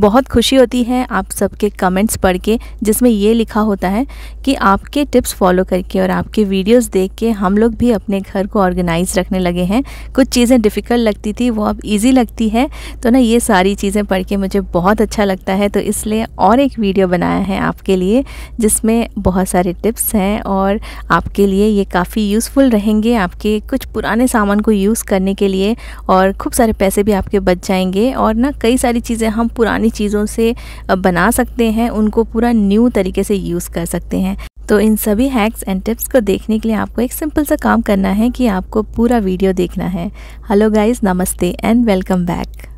बहुत खुशी होती है आप सबके कमेंट्स पढ़ के जिसमें ये लिखा होता है कि आपके टिप्स फॉलो करके और आपके वीडियोस देख के हम लोग भी अपने घर को ऑर्गेनाइज रखने लगे हैं कुछ चीज़ें डिफ़िकल्ट लगती थी वो अब इजी लगती है तो ना ये सारी चीज़ें पढ़ के मुझे बहुत अच्छा लगता है तो इसलिए और एक वीडियो बनाया है आपके लिए जिसमें बहुत सारे टिप्स हैं और आपके लिए ये काफ़ी यूज़फुल रहेंगे आपके कुछ पुराने सामान को यूज़ करने के लिए और खूब सारे पैसे भी आपके बच जाएंगे और ना कई सारी चीज़ें हम पुराने पुरानी चीज़ों से बना सकते हैं उनको पूरा न्यू तरीके से यूज़ कर सकते हैं तो इन सभी हैक्स एंड टिप्स को देखने के लिए आपको एक सिंपल सा काम करना है कि आपको पूरा वीडियो देखना है हेलो गाइस नमस्ते एंड वेलकम बैक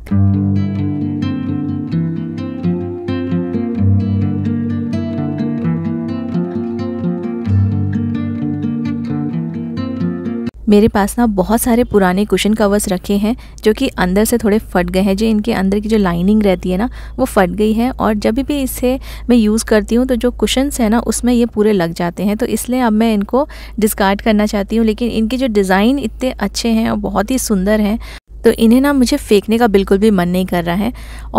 मेरे पास ना बहुत सारे पुराने कुशन कवर्स रखे हैं जो कि अंदर से थोड़े फट गए हैं जो इनके अंदर की जो लाइनिंग रहती है ना वो फट गई है और जब भी इसे मैं यूज़ करती हूँ तो जो कुशन्स हैं ना उसमें ये पूरे लग जाते हैं तो इसलिए अब मैं इनको डिस्कार्ड करना चाहती हूँ लेकिन इनके जो डिज़ाइन इतने अच्छे हैं और बहुत ही सुंदर हैं तो इन्हें ना मुझे फेंकने का बिल्कुल भी मन नहीं कर रहा है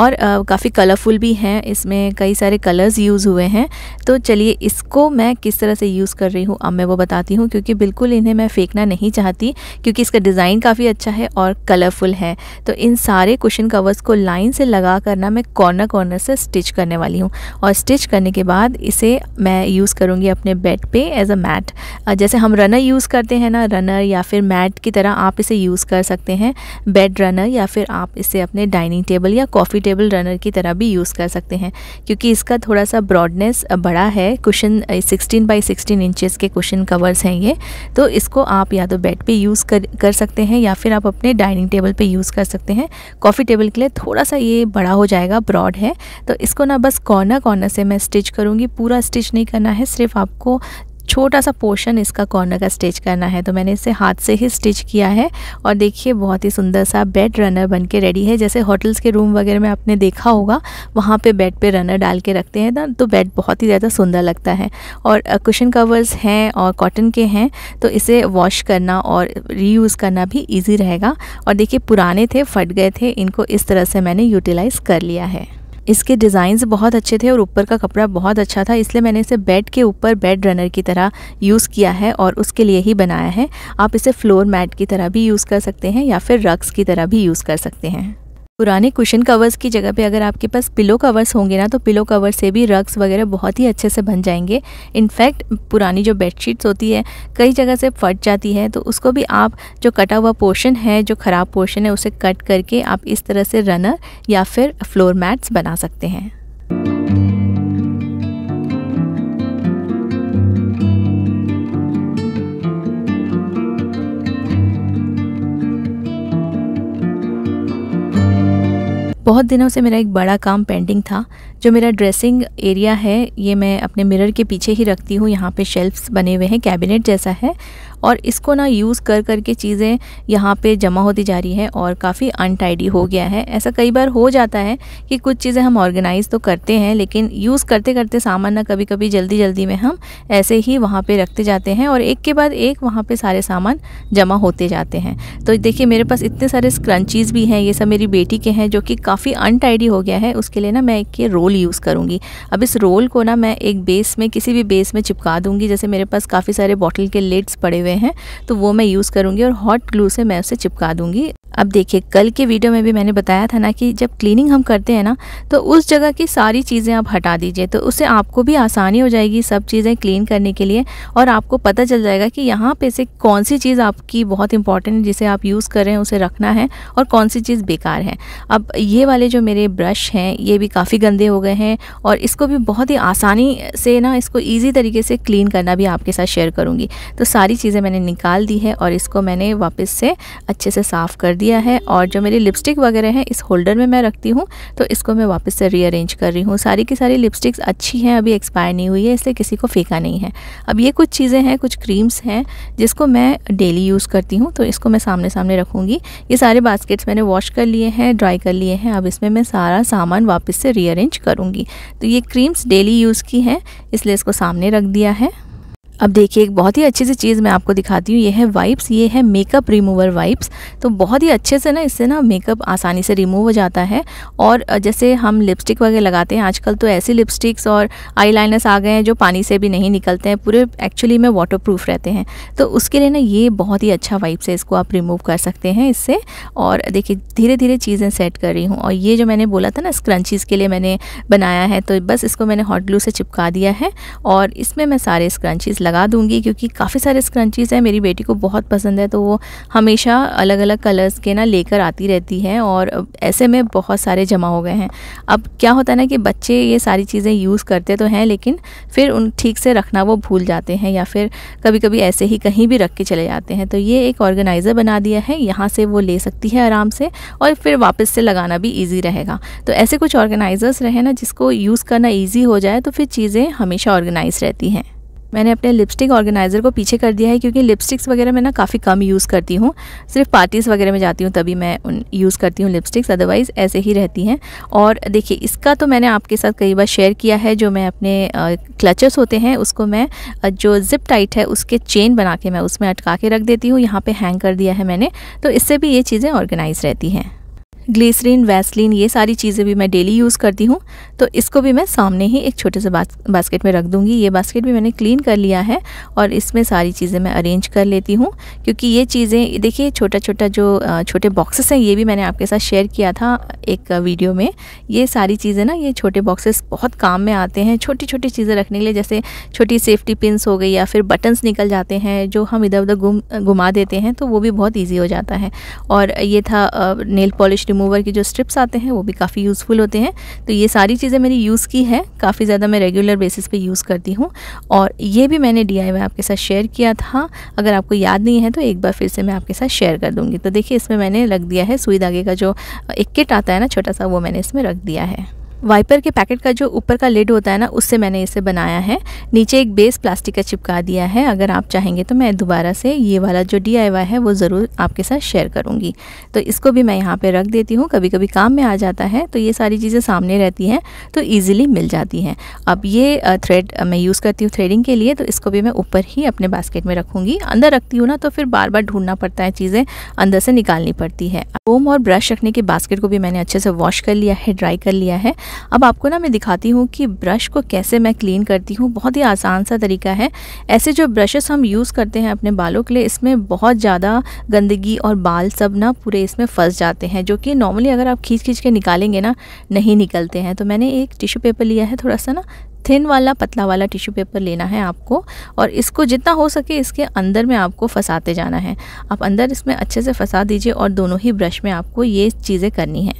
और काफ़ी कलरफुल भी हैं इसमें कई सारे कलर्स यूज़ हुए हैं तो चलिए इसको मैं किस तरह से यूज़ कर रही हूँ अब मैं वो बताती हूँ क्योंकि बिल्कुल इन्हें मैं फेंकना नहीं चाहती क्योंकि इसका डिज़ाइन काफ़ी अच्छा है और कलरफुल है तो इन सारे कुशन कवर्स को लाइन से लगा कर ना मैं कॉर्नर कॉर्नर से स्टिच करने वाली हूँ और स्टिच करने के बाद इसे मैं यूज़ करूँगी अपने बेड पे एज अ मैट जैसे हम रनर यूज़ करते हैं ना रनर या फिर मैट की तरह आप इसे यूज़ कर सकते हैं बेड रनर या फिर आप इसे अपने डाइनिंग टेबल या कॉफ़ी टेबल रनर की तरह भी यूज़ कर सकते हैं क्योंकि इसका थोड़ा सा ब्रॉडनेस बड़ा है cushion sixteen by sixteen inches के कुशन कवर्स हैं ये तो इसको आप या तो बेड पर यूज़ कर कर सकते हैं या फिर आप अपने डाइनिंग टेबल पर यूज़ कर सकते हैं कॉफ़ी टेबल के लिए थोड़ा सा ये बड़ा हो जाएगा ब्रॉड है तो इसको ना बस कॉर्नर कॉर्नर से मैं स्टिच करूँगी पूरा स्टिच नहीं करना है सिर्फ आपको छोटा सा पोर्शन इसका कॉर्नर का स्टिच करना है तो मैंने इसे हाथ से ही स्टिच किया है और देखिए बहुत ही सुंदर सा बेड रनर बन के रेडी है जैसे होटल्स के रूम वगैरह में आपने देखा होगा वहाँ पे बेड पे रनर डाल के रखते हैं ना तो बेड बहुत ही ज़्यादा सुंदर लगता है और कुशन कवर्स हैं और कॉटन के हैं तो इसे वॉश करना और रीयूज़ करना भी ईजी रहेगा और देखिए पुराने थे फट गए थे इनको इस तरह से मैंने यूटिलाइज़ कर लिया है इसके डिज़ाइंस बहुत अच्छे थे और ऊपर का कपड़ा बहुत अच्छा था इसलिए मैंने इसे बेड के ऊपर बेड रनर की तरह यूज़ किया है और उसके लिए ही बनाया है आप इसे फ्लोर मैट की तरह भी यूज़ कर सकते हैं या फिर रक्स की तरह भी यूज़ कर सकते हैं पुराने कुशन कवर्स की जगह पे अगर आपके पास पिलो कवर्स होंगे ना तो पिलो कवर से भी रग्स वगैरह बहुत ही अच्छे से बन जाएंगे इनफैक्ट पुरानी जो बेडशीट्स होती है कई जगह से फट जाती है तो उसको भी आप जो कटा हुआ पोर्शन है जो ख़राब पोर्शन है उसे कट करके आप इस तरह से रनर या फिर फ्लोर मैट्स बना सकते हैं बहुत दिनों से मेरा एक बड़ा काम पेंडिंग था जो मेरा ड्रेसिंग एरिया है ये मैं अपने मिरर के पीछे ही रखती हूँ यहाँ पे शेल्फ्स बने हुए हैं कैबिनेट जैसा है और इसको ना यूज़ कर करके चीज़ें यहाँ पे जमा होती जा रही हैं और काफ़ी अनटाइडी हो गया है ऐसा कई बार हो जाता है कि कुछ चीज़ें हम ऑर्गेनाइज़ तो करते हैं लेकिन यूज़ करते करते सामान ना कभी कभी जल्दी जल्दी में हम ऐसे ही वहाँ पर रखते जाते हैं और एक के बाद एक वहाँ पर सारे सामान जमा होते जाते हैं तो देखिए मेरे पास इतने सारे स्क्रंचीज़ भी हैं ये सब मेरी बेटी के हैं जो कि काफ़ी अनटाइडी हो गया है उसके लिए ना मैं एक ये रोल यूज़ करूँगी अब इस रोल को ना मैं एक बेस में किसी भी बेस में चिपका दूँगी जैसे मेरे पास काफ़ी सारे बॉटल के लेड्स पड़े हुए हैं तो वो मैं यूज़ करूँगी और हॉट ग्लू से मैं उसे चिपका दूँगी अब देखिए कल के वीडियो में भी मैंने बताया था ना कि जब क्लीनिंग हम करते हैं ना तो उस जगह की सारी चीज़ें आप हटा दीजिए तो उससे आपको भी आसानी हो जाएगी सब चीज़ें क्लीन करने के लिए और आपको पता चल जाएगा कि यहाँ पे से कौन सी चीज़ आपकी बहुत इंपॉर्टेंट है जिसे आप यूज़ कर रहे हैं उसे रखना है और कौन सी चीज़ बेकार है अब ये वाले जो मेरे ब्रश हैं ये भी काफ़ी गंदे हो गए हैं और इसको भी बहुत ही आसानी से ना इसको ईजी तरीके से क्लीन करना भी आपके साथ शेयर करूँगी तो सारी चीज़ें मैंने निकाल दी है और इसको मैंने वापस से अच्छे से साफ़ कर दी दिया है और जो मेरी लिपस्टिक वगैरह है इस होल्डर में मैं रखती हूँ तो इसको मैं वापस से रीअरेंज कर रही हूँ सारी की सारी लिपस्टिक्स अच्छी हैं अभी एक्सपायर नहीं हुई है इसलिए किसी को फेंका नहीं है अब ये कुछ चीज़ें हैं कुछ क्रीम्स हैं जिसको मैं डेली यूज़ करती हूँ तो इसको मैं सामने सामने रखूँगी ये सारे बास्केट्स मैंने वॉश कर लिए हैं ड्राई कर लिए हैं अब इसमें मैं सारा सामान वापस से रीअरेंज करूँगी तो ये क्रीम्स डेली यूज़ की हैं इसलिए इसको सामने रख दिया है अब देखिए एक बहुत ही अच्छी सी चीज़ मैं आपको दिखाती हूँ ये है वाइप्स ये है मेकअप रिमूवर वाइप्स तो बहुत ही अच्छे से ना इससे ना मेकअप आसानी से रिमूव हो जाता है और जैसे हम लिपस्टिक वगैरह लगाते हैं आजकल तो ऐसी लिपस्टिक्स और आई आ गए हैं जो पानी से भी नहीं निकलते हैं पूरे एक्चुअली में वाटर रहते हैं तो उसके लिए ना ये बहुत ही अच्छा वाइप्स है इसको आप रिमूव कर सकते हैं इससे और देखिए धीरे धीरे चीज़ें सेट कर रही हूँ और ये जो मैंने बोला था ना स्क्रंचीज़ के लिए मैंने बनाया है तो बस इसको मैंने हॉट ग्लू से चिपका दिया है और इसमें मैं सारे स्क्रंचीज़ लगा दूँगी क्योंकि काफ़ी सारे स्क्रंचीज़ हैं मेरी बेटी को बहुत पसंद है तो वो हमेशा अलग अलग कलर्स के ना लेकर आती रहती है और ऐसे में बहुत सारे जमा हो गए हैं अब क्या होता है ना कि बच्चे ये सारी चीज़ें यूज़ करते तो हैं लेकिन फिर उन ठीक से रखना वो भूल जाते हैं या फिर कभी कभी ऐसे ही कहीं भी रख के चले जाते हैं तो ये एक ऑर्गेनाइज़र बना दिया है यहाँ से वो ले सकती है आराम से और फिर वापस से लगाना भी ईजी रहेगा तो ऐसे कुछ ऑर्गेनाइज़र्स रहे ना जिसको यूज़ करना ईजी हो जाए तो फिर चीज़ें हमेशा ऑर्गेनाइज रहती हैं मैंने अपने लिपस्टिक ऑर्गेनाइज़र को पीछे कर दिया है क्योंकि लिपस्टिक्स वगैरह मैं ना काफ़ी कम यूज़ करती हूँ सिर्फ पार्टीज़ वगैरह में जाती हूँ तभी मैं यूज़ करती हूँ लिपस्टिक्स अदरवाइज़ ऐसे ही रहती हैं और देखिए इसका तो मैंने आपके साथ कई बार शेयर किया है जो मैं अपने क्लचेस होते हैं उसको मैं जो जिप टाइट है उसके चेन बना के मैं उसमें अटका के रख देती हूँ यहाँ पर हैंग कर दिया है मैंने तो इससे भी ये चीज़ें ऑर्गेनाइज़ रहती हैं ग्लीसरीन वैसलिन ये सारी चीज़ें भी मैं डेली यूज़ करती हूँ तो इसको भी मैं सामने ही एक छोटे से बास्केट में रख दूँगी ये बास्केट भी मैंने क्लीन कर लिया है और इसमें सारी चीज़ें मैं अरेंज कर लेती हूँ क्योंकि ये चीज़ें देखिए छोटा छोटा जो छोटे बॉक्सेस हैं ये भी मैंने आपके साथ शेयर किया था एक वीडियो में ये सारी चीज़ें ना ये छोटे बॉक्सेस बहुत काम में आते हैं छोटी छोटी चीज़ें रखने के लिए जैसे छोटी सेफ्टी पिनस हो गई या फिर बटन्स निकल जाते हैं जो हम इधर उधर घुमा देते हैं तो वो भी बहुत ईजी हो जाता है और ये था नेल पॉलिश रिमूवर की जो स्ट्रिप्स आते हैं वो भी काफ़ी यूज़फुल होते हैं तो ये सारी चीज़ें मैंने यूज़ की है काफ़ी ज़्यादा मैं रेगुलर बेसिस पे यूज़ करती हूँ और ये भी मैंने डी आपके साथ शेयर किया था अगर आपको याद नहीं है तो एक बार फिर से मैं आपके साथ शेयर कर दूँगी तो देखिए इसमें मैंने रख दिया है सुई धागे का जो एक किट आता है ना छोटा सा वो मैंने इसमें रख दिया है वाइपर के पैकेट का जो ऊपर का लिड होता है ना उससे मैंने इसे बनाया है नीचे एक बेस प्लास्टिक का चिपका दिया है अगर आप चाहेंगे तो मैं दोबारा से ये वाला जो डी है वो ज़रूर आपके साथ शेयर करूँगी तो इसको भी मैं यहाँ पर रख देती हूँ कभी कभी काम में आ जाता है तो ये सारी चीज़ें सामने रहती हैं तो ईजिली मिल जाती हैं अब ये थ्रेड मैं यूज़ करती हूँ थ्रेडिंग के लिए तो इसको भी मैं ऊपर ही अपने बास्केट में रखूँगी अंदर रखती हूँ ना तो फिर बार बार ढूंढना पड़ता है चीज़ें अंदर से निकालनी पड़ती है कोम और ब्रश रखने के बास्केट को भी मैंने अच्छे से वॉश कर लिया है ड्राई कर लिया है अब आपको ना मैं दिखाती हूँ कि ब्रश को कैसे मैं क्लीन करती हूँ बहुत ही आसान सा तरीका है ऐसे जो ब्रशेस हम यूज़ करते हैं अपने बालों के लिए इसमें बहुत ज़्यादा गंदगी और बाल सब ना पूरे इसमें फंस जाते हैं जो कि नॉर्मली अगर आप खींच खींच के निकालेंगे ना नहीं निकलते हैं तो मैंने एक टिश्यू पेपर लिया है थोड़ा सा ना थिन वाला पतला वाला टिश्यू पेपर लेना है आपको और इसको जितना हो सके इसके अंदर में आपको फंसाते जाना है आप अंदर इसमें अच्छे से फंसा दीजिए और दोनों ही ब्रश में आपको ये चीज़ें करनी है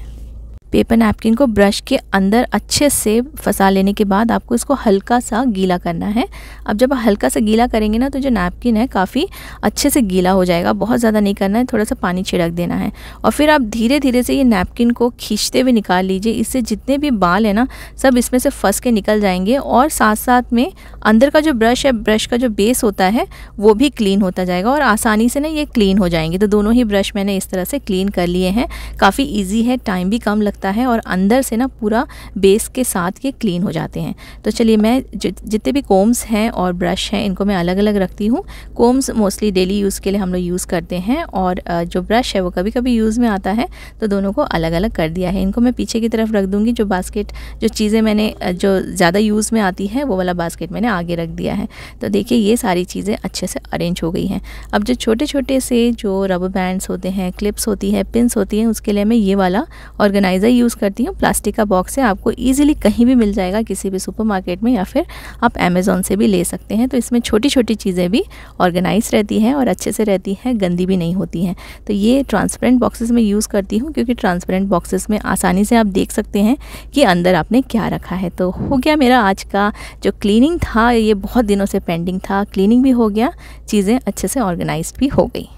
पेपर नैपकिन को ब्रश के अंदर अच्छे से फंसा लेने के बाद आपको इसको हल्का सा गीला करना है अब जब हल्का सा गीला करेंगे ना तो जो नैपकिन है काफ़ी अच्छे से गीला हो जाएगा बहुत ज़्यादा नहीं करना है थोड़ा सा पानी छिड़क देना है और फिर आप धीरे धीरे से ये नैपकिन को खींचते हुए निकाल लीजिए इससे जितने भी बाल हैं ना सब इसमें से फंस के निकल जाएंगे और साथ साथ में अंदर का जो ब्रश है ब्रश का जो बेस होता है वो भी क्लीन होता जाएगा और आसानी से ना ये क्लीन हो जाएंगे तो दोनों ही ब्रश मैंने इस तरह से क्लीन कर लिए हैं काफ़ी ईजी है टाइम भी कम लग लगता है और अंदर से ना पूरा बेस के साथ ये क्लीन हो जाते हैं तो चलिए मैं जितने भी कोम्स हैं और ब्रश हैं इनको मैं अलग अलग रखती हूँ कोम्स मोस्टली डेली यूज़ के लिए हम लोग यूज़ करते हैं और जो ब्रश है वो कभी कभी यूज़ में आता है तो दोनों को अलग अलग कर दिया है इनको मैं पीछे की तरफ रख दूँगी जो बास्केट जो चीज़ें मैंने जो ज़्यादा यूज़ में आती है वो वाला बास्केट मैंने आगे रख दिया है तो देखिए ये सारी चीज़ें अच्छे से अरेंज हो गई हैं अब जो छोटे छोटे से जो रबर बैंड्स होते हैं क्लिप्स होती है पिंस होती हैं उसके लिए मैं ये वाला ऑर्गेनाइज़र ज़्यादा यूज़ करती हूँ प्लास्टिक का बॉक्स है आपको ईजिली कहीं भी मिल जाएगा किसी भी सुपरमार्केट में या फिर आप अमेज़ोन से भी ले सकते हैं तो इसमें छोटी छोटी चीज़ें भी ऑर्गेनाइज रहती हैं और अच्छे से रहती हैं गंदी भी नहीं होती हैं तो ये ट्रांसपेरेंट बॉक्सेस में यूज़ करती हूँ क्योंकि ट्रांसपेरेंट बॉक्सेस में आसानी से आप देख सकते हैं कि अंदर आपने क्या रखा है तो हो गया मेरा आज का जो क्लीनिंग था ये बहुत दिनों से पेंडिंग था क्लीनिंग भी हो गया चीज़ें अच्छे से ऑर्गेनाइज भी हो गई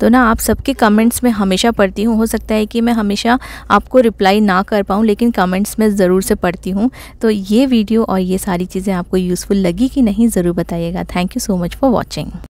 तो ना आप सबके कमेंट्स में हमेशा पढ़ती हूँ हो सकता है कि मैं हमेशा आपको रिप्लाई ना कर पाऊँ लेकिन कमेंट्स में ज़रूर से पढ़ती हूँ तो ये वीडियो और ये सारी चीज़ें आपको यूज़फुल लगी कि नहीं ज़रूर बताइएगा thank you so much for watching